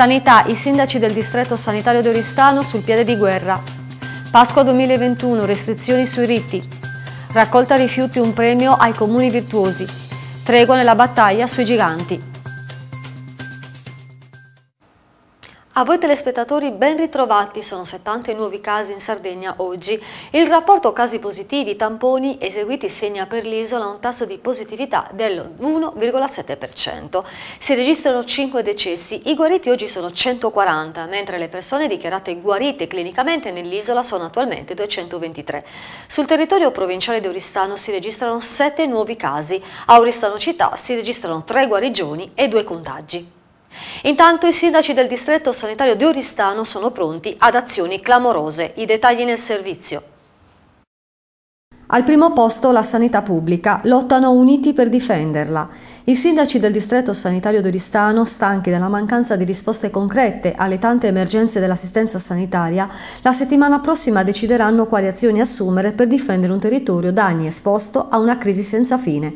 Sanità, i sindaci del distretto sanitario di Oristano sul piede di guerra. Pasqua 2021, restrizioni sui riti. Raccolta rifiuti un premio ai comuni virtuosi. Tregua nella battaglia sui giganti. A voi telespettatori ben ritrovati, sono 70 nuovi casi in Sardegna oggi. Il rapporto casi positivi tamponi eseguiti segna per l'isola un tasso di positività dell'1,7%. Si registrano 5 decessi, i guariti oggi sono 140, mentre le persone dichiarate guarite clinicamente nell'isola sono attualmente 223. Sul territorio provinciale di Oristano si registrano 7 nuovi casi, a Oristano città si registrano 3 guarigioni e 2 contagi. Intanto i sindaci del distretto sanitario di Oristano sono pronti ad azioni clamorose. I dettagli nel servizio. Al primo posto la sanità pubblica, lottano uniti per difenderla. I sindaci del distretto sanitario d'Oristano, stanchi della mancanza di risposte concrete alle tante emergenze dell'assistenza sanitaria, la settimana prossima decideranno quali azioni assumere per difendere un territorio da anni esposto a una crisi senza fine.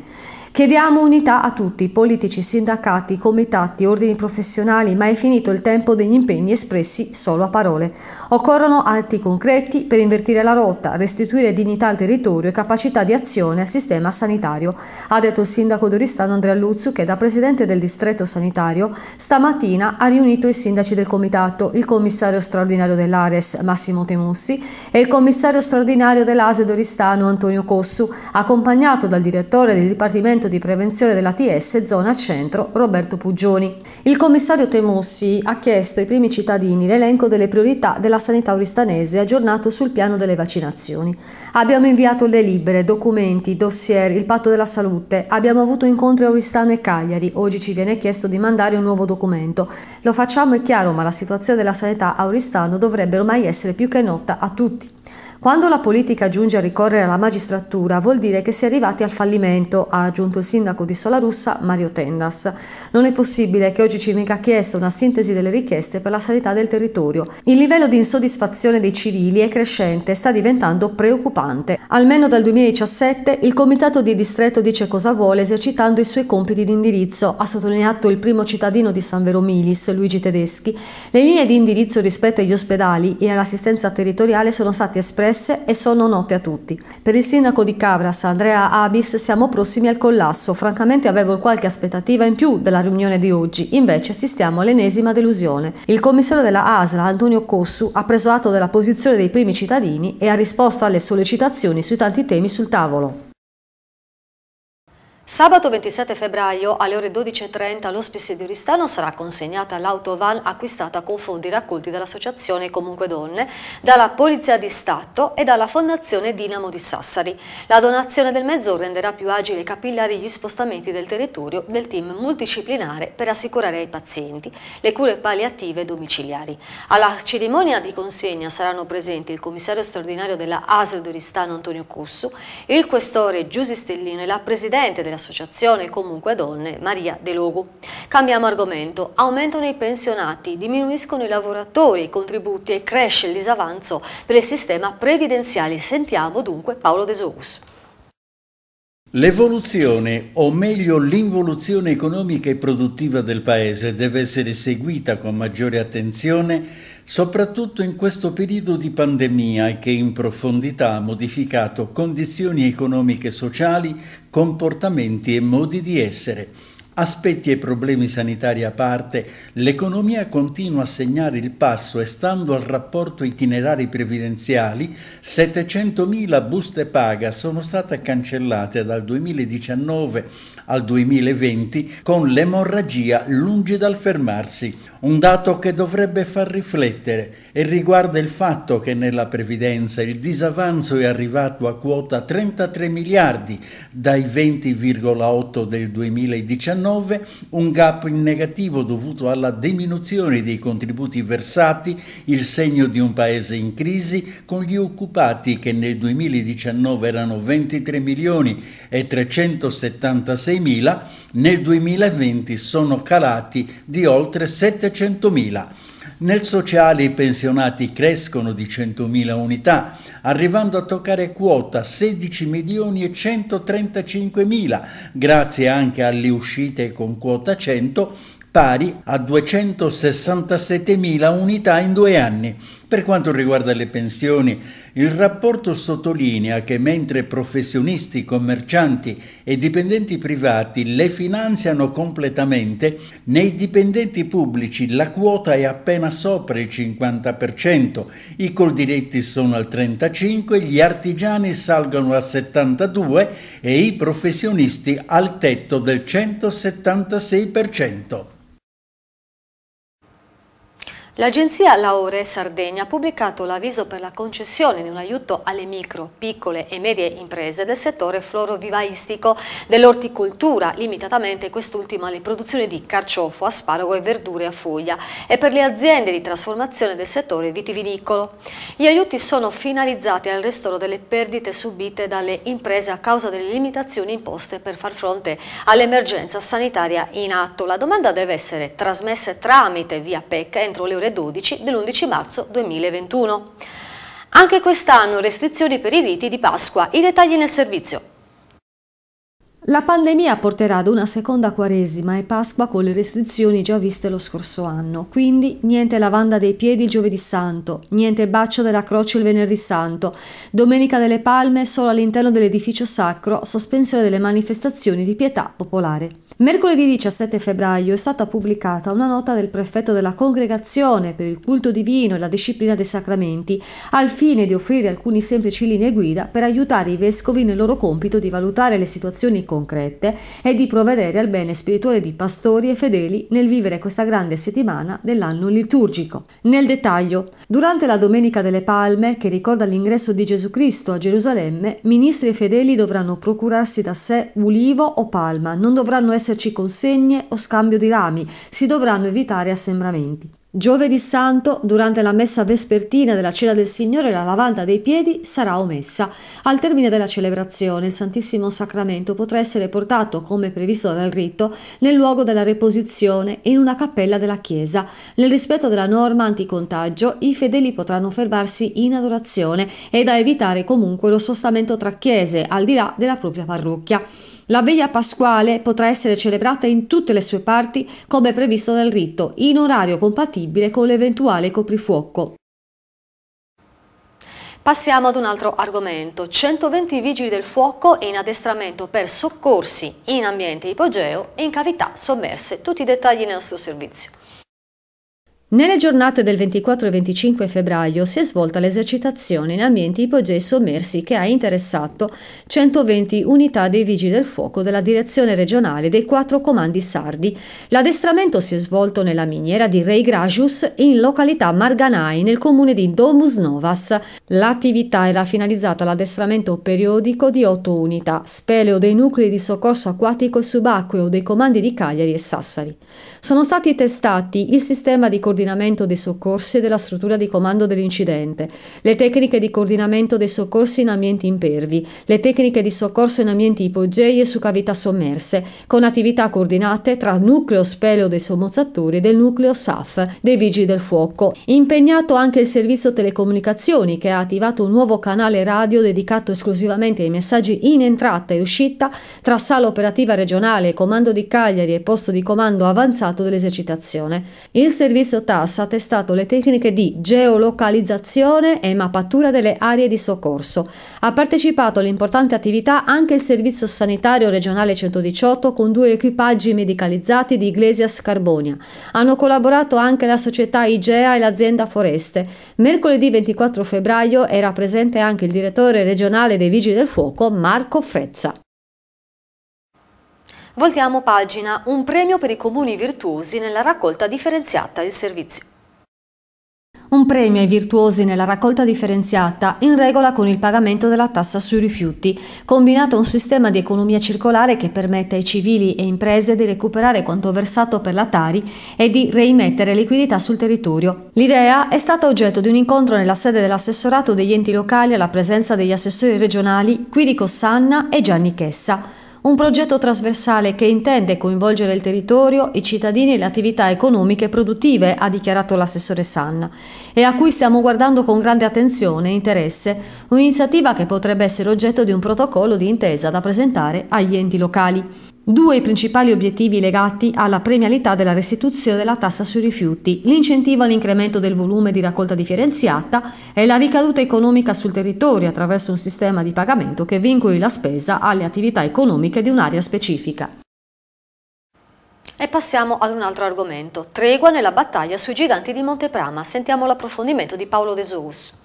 Chiediamo unità a tutti, politici, sindacati, comitati, ordini professionali, ma è finito il tempo degli impegni espressi solo a parole. Occorrono atti concreti per invertire la rotta, restituire dignità al territorio e capacità di azione al sistema sanitario, ha detto il sindaco d'Oristano Andrea Luzzu che da presidente del distretto sanitario stamattina ha riunito i sindaci del comitato, il commissario straordinario dell'Ares Massimo Temussi e il commissario straordinario dell'Ase d'Oristano Antonio Cossu, accompagnato dal direttore del Dipartimento dipartimento di prevenzione dell'ATS zona centro Roberto Puggioni. Il commissario Temossi ha chiesto ai primi cittadini l'elenco delle priorità della sanità oristanese aggiornato sul piano delle vaccinazioni. Abbiamo inviato le libere, documenti, dossier, il patto della salute, abbiamo avuto incontri a Oristano e Cagliari, oggi ci viene chiesto di mandare un nuovo documento. Lo facciamo è chiaro, ma la situazione della sanità a Oristano dovrebbe ormai essere più che nota a tutti. Quando la politica giunge a ricorrere alla magistratura vuol dire che si è arrivati al fallimento, ha aggiunto il sindaco di Solarussa Mario Tendas. Non è possibile che oggi ci venga chiesta una sintesi delle richieste per la sanità del territorio. Il livello di insoddisfazione dei civili è crescente e sta diventando preoccupante. Almeno dal 2017 il comitato di distretto dice cosa vuole esercitando i suoi compiti di indirizzo, ha sottolineato il primo cittadino di San Vero Milis, Luigi Tedeschi. Le linee di indirizzo rispetto agli ospedali e all'assistenza territoriale sono state espresse complesse e sono note a tutti. Per il sindaco di Cabras, Andrea Abis, siamo prossimi al collasso. Francamente avevo qualche aspettativa in più della riunione di oggi, invece assistiamo all'ennesima delusione. Il commissario della ASLA, Antonio Cossu, ha preso atto della posizione dei primi cittadini e ha risposto alle sollecitazioni sui tanti temi sul tavolo. Sabato 27 febbraio alle ore 12.30 all'ospice di Oristano sarà consegnata l'autovan acquistata con fondi raccolti dall'associazione Comunque Donne, dalla Polizia di Stato e dalla Fondazione Dinamo di Sassari. La donazione del mezzo renderà più agili e capillari gli spostamenti del territorio del team multidisciplinare per assicurare ai pazienti le cure palliative domiciliari. Alla cerimonia di consegna saranno presenti il commissario straordinario della ASL di Oristano Antonio Cussu, il questore Giusi Stellino e la presidente della dell'associazione Comunque Donne, Maria De Logu. Cambiamo argomento. Aumentano i pensionati, diminuiscono i lavoratori, i contributi e cresce il disavanzo per il sistema previdenziale. Sentiamo dunque Paolo De Desogus. L'evoluzione, o meglio l'involuzione economica e produttiva del Paese, deve essere seguita con maggiore attenzione soprattutto in questo periodo di pandemia che in profondità ha modificato condizioni economiche e sociali, comportamenti e modi di essere. Aspetti e problemi sanitari a parte, l'economia continua a segnare il passo e stando al rapporto itinerari previdenziali, 700.000 buste paga sono state cancellate dal 2019 al 2020 con l'emorragia lungi dal fermarsi, un dato che dovrebbe far riflettere e riguarda il fatto che nella previdenza il disavanzo è arrivato a quota 33 miliardi dai 20,8 del 2019 2019, un gap in negativo dovuto alla diminuzione dei contributi versati, il segno di un paese in crisi, con gli occupati che nel 2019 erano 23 milioni e 376 mila, nel 2020 sono calati di oltre 700 mila. Nel sociale i pensionati crescono di 100.000 unità, arrivando a toccare quota 16.135.000, grazie anche alle uscite con quota 100, pari a 267.000 unità in due anni, per quanto riguarda le pensioni, il rapporto sottolinea che mentre professionisti, commercianti e dipendenti privati le finanziano completamente, nei dipendenti pubblici la quota è appena sopra il 50%, i coldiretti sono al 35%, gli artigiani salgono al 72% e i professionisti al tetto del 176%. L'agenzia Laure Sardegna ha pubblicato l'avviso per la concessione di un aiuto alle micro, piccole e medie imprese del settore florovivaistico dell'orticoltura, limitatamente quest'ultima alle produzioni di carciofo, asparago e verdure a foglia e per le aziende di trasformazione del settore vitivinicolo. Gli aiuti sono finalizzati al ristoro delle perdite subite dalle imprese a causa delle limitazioni imposte per far fronte all'emergenza sanitaria in atto. La domanda deve essere trasmessa tramite via PEC entro le ore articolo 12 dell'11 marzo 2021. Anche quest'anno restrizioni per i riti di Pasqua, i dettagli nel servizio. La pandemia porterà ad una seconda quaresima e Pasqua con le restrizioni già viste lo scorso anno, quindi niente lavanda dei piedi il giovedì santo, niente bacio della croce il venerdì santo, domenica delle palme solo all'interno dell'edificio sacro, sospensione delle manifestazioni di pietà popolare. Mercoledì 17 febbraio è stata pubblicata una nota del prefetto della Congregazione per il culto divino e la disciplina dei sacramenti al fine di offrire alcuni semplici linee guida per aiutare i vescovi nel loro compito di valutare le situazioni concrete e di provvedere al bene spirituale di pastori e fedeli nel vivere questa grande settimana dell'anno liturgico. Nel dettaglio, durante la Domenica delle Palme, che ricorda l'ingresso di Gesù Cristo a Gerusalemme, ministri e fedeli dovranno procurarsi da sé ulivo o palma, non dovranno essere esserci consegne o scambio di rami, si dovranno evitare assembramenti. Giovedì Santo, durante la messa vespertina della Cena del Signore, la lavanda dei piedi sarà omessa. Al termine della celebrazione, il Santissimo Sacramento potrà essere portato, come previsto dal rito, nel luogo della reposizione in una cappella della Chiesa. Nel rispetto della norma anticontagio, i fedeli potranno fermarsi in adorazione e da evitare comunque lo spostamento tra chiese, al di là della propria parrocchia. La veglia pasquale potrà essere celebrata in tutte le sue parti come previsto dal rito, in orario compatibile con l'eventuale coprifuoco. Passiamo ad un altro argomento. 120 vigili del fuoco in addestramento per soccorsi in ambiente ipogeo e in cavità sommerse. Tutti i dettagli nel nostro servizio. Nelle giornate del 24 e 25 febbraio si è svolta l'esercitazione in ambienti ipogei sommersi che ha interessato 120 unità dei vigili del fuoco della direzione regionale dei quattro comandi sardi. L'addestramento si è svolto nella miniera di Rei Gracius in località Marganai nel comune di Domus Novas. L'attività era finalizzata all'addestramento periodico di otto unità, speleo dei nuclei di soccorso acquatico e subacqueo dei comandi di Cagliari e Sassari. Sono stati testati il sistema di coordinamento coordinamento dei soccorsi e della struttura di comando dell'incidente, le tecniche di coordinamento dei soccorsi in ambienti impervi, le tecniche di soccorso in ambienti ipogei e su cavità sommerse, con attività coordinate tra nucleo speleo dei sommozzatori e del nucleo SAF dei Vigili del Fuoco. Impegnato anche il servizio telecomunicazioni che ha attivato un nuovo canale radio dedicato esclusivamente ai messaggi in entrata e uscita tra sala operativa regionale, comando di Cagliari e posto di comando avanzato dell'esercitazione. Il servizio TAS ha testato le tecniche di geolocalizzazione e mappatura delle aree di soccorso. Ha partecipato all'importante attività anche il Servizio Sanitario Regionale 118 con due equipaggi medicalizzati di Iglesias Carbonia. Hanno collaborato anche la società IGEA e l'azienda Foreste. Mercoledì 24 febbraio era presente anche il direttore regionale dei Vigili del Fuoco Marco Frezza. Voltiamo pagina, un premio per i comuni virtuosi nella raccolta differenziata e servizio. Un premio ai virtuosi nella raccolta differenziata in regola con il pagamento della tassa sui rifiuti, combinato a un sistema di economia circolare che permette ai civili e imprese di recuperare quanto versato per la Tari e di reimettere liquidità sul territorio. L'idea è stata oggetto di un incontro nella sede dell'assessorato degli enti locali alla presenza degli assessori regionali Quirico Sanna e Gianni Chessa un progetto trasversale che intende coinvolgere il territorio, i cittadini e le attività economiche e produttive, ha dichiarato l'assessore Sanna, e a cui stiamo guardando con grande attenzione e interesse, un'iniziativa che potrebbe essere oggetto di un protocollo di intesa da presentare agli enti locali. Due i principali obiettivi legati alla premialità della restituzione della tassa sui rifiuti, l'incentivo all'incremento del volume di raccolta differenziata e la ricaduta economica sul territorio attraverso un sistema di pagamento che vincoli la spesa alle attività economiche di un'area specifica. E passiamo ad un altro argomento, tregua nella battaglia sui giganti di Monteprama. Sentiamo l'approfondimento di Paolo De Desus.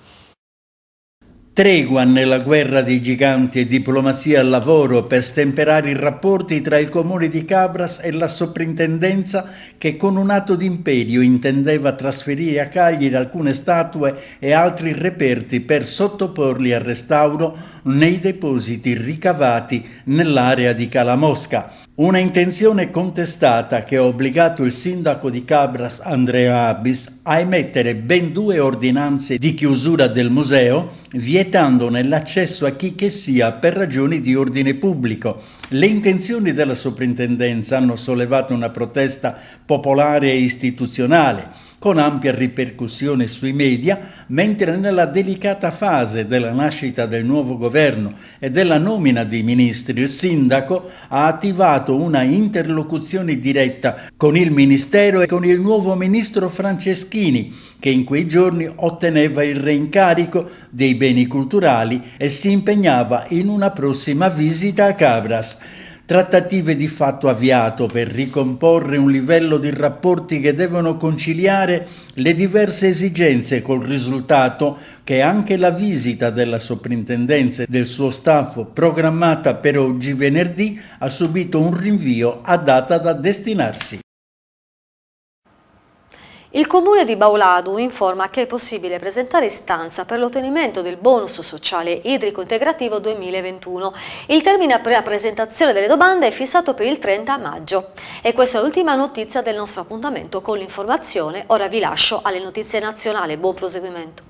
Tregua nella guerra dei giganti e diplomazia al lavoro per stemperare i rapporti tra il comune di Cabras e la soprintendenza che con un atto d'imperio intendeva trasferire a Cagliari alcune statue e altri reperti per sottoporli al restauro nei depositi ricavati nell'area di Calamosca. Una intenzione contestata che ha obbligato il sindaco di Cabras Andrea Abbis a emettere ben due ordinanze di chiusura del museo, vietandone l'accesso a chi che sia per ragioni di ordine pubblico. Le intenzioni della soprintendenza hanno sollevato una protesta popolare e istituzionale con ampia ripercussione sui media, mentre nella delicata fase della nascita del nuovo governo e della nomina dei ministri, il sindaco ha attivato una interlocuzione diretta con il ministero e con il nuovo ministro Franceschini, che in quei giorni otteneva il reincarico dei beni culturali e si impegnava in una prossima visita a Cabras trattative di fatto avviato per ricomporre un livello di rapporti che devono conciliare le diverse esigenze col risultato che anche la visita della soprintendenza e del suo staff programmata per oggi venerdì ha subito un rinvio a data da destinarsi. Il comune di Bauladu informa che è possibile presentare istanza per l'ottenimento del bonus sociale idrico integrativo 2021. Il termine per la presentazione delle domande è fissato per il 30 maggio. E questa è l'ultima notizia del nostro appuntamento con l'informazione. Ora vi lascio alle notizie nazionali. Buon proseguimento.